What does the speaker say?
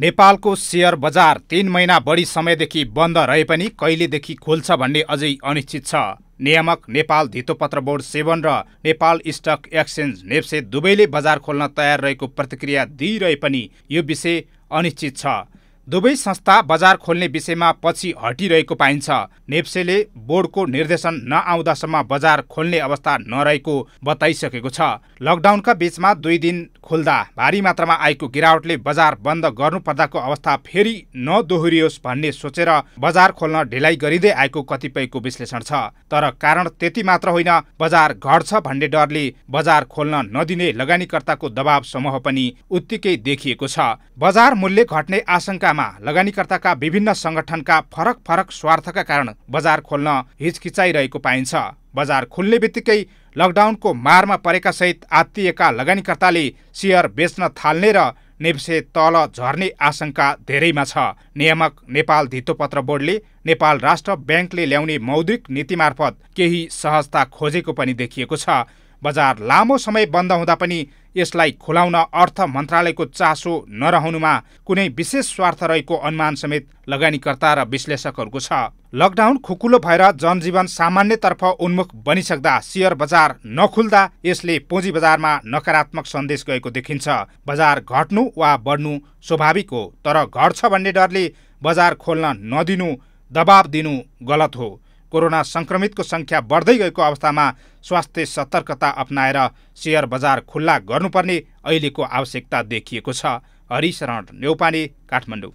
नेपालको सेयर बजार तीन महिना बढी समयदेखि बन्द रहे पनि कहिलेदेखि खोल्छ भन्ने अझै अनिश्चित छ नियामक नेपाल धितोपत्र बोर्ड सेवन र नेपाल स्टक एक्सचेन्ज नेप्से दुवैले बजार खोल्न तयार रहेको प्रतिक्रिया दिइरहे पनि यो विषय अनिश्चित छ दुवै संस्था बजार खोल्ने विषयमा पछि हटिरहेको पाइन्छ नेप्सेले बोर्डको निर्देशन नआउँदासम्म बजार खोल्ने अवस्था नरहेको बताइसकेको छ लकडाउनका बीचमा दुई दिन खोल्दा भारी मात्रामा आएको गिरावटले बजार बन्द गर्नुपर्दाको अवस्था फेरि नदोहोरियोस् भन्ने सोचेर बजार खोल्न ढिलाइ गरिँदै आएको कतिपयको विश्लेषण छ तर कारण त्यति मात्र होइन बजार घट्छ भन्ने डरले बजार खोल्न नदिने लगानीकर्ताको दबाव समूह पनि उत्तिकै देखिएको छ बजार मूल्य घट्ने आशंका बेलामा लगानीकर्ताका विभिन्न सङ्गठनका फरक फरक स्वार्थका कारण बजार खोल्न हिचकिचाइरहेको पाइन्छ बजार खुल्ने बित्तिकै लकडाउनको मारमा परेका सहित आत्तिएका लगानीकर्ताले सेयर बेच्न थाल्ने र नेप्से तल झर्ने आशंका धेरैमा छ नियामक नेपाल धितोपत्र बोर्डले नेपाल राष्ट्र ब्याङ्कले ल्याउने मौद्रिक नीति मार्फत केही सहजता खोजेको पनि देखिएको छ बजार लामो समय बन्द हुँदा पनि यसलाई खुलाउन अर्थ मन्त्रालयको चासो नरहनुमा कुनै विशेष स्वार्थ रहेको अनुमान समेत लगानीकर्ता र विश्लेषकहरूको छ लकडाउन खुकुलो भएर जनजीवन सामान्यतर्फ उन्मुख बनिसक्दा सेयर बजार नखुल्दा यसले पुँजी बजारमा नकारात्मक सन्देश गएको देखिन्छ बजार घट्नु वा बढ्नु स्वाभाविक हो तर घट्छ भन्ने डरले बजार खोल्न नदिनु दबाब दिनु गलत हो कोरोना संक्रमितको सङ्ख्या बढ्दै गएको अवस्थामा स्वास्थ्य सतर्कता अप्नाएर सेयर बजार खुल्ला गर्नुपर्ने अहिलेको आवश्यकता देखिएको छ हरिशरण न्यौपाने काठमाडौँ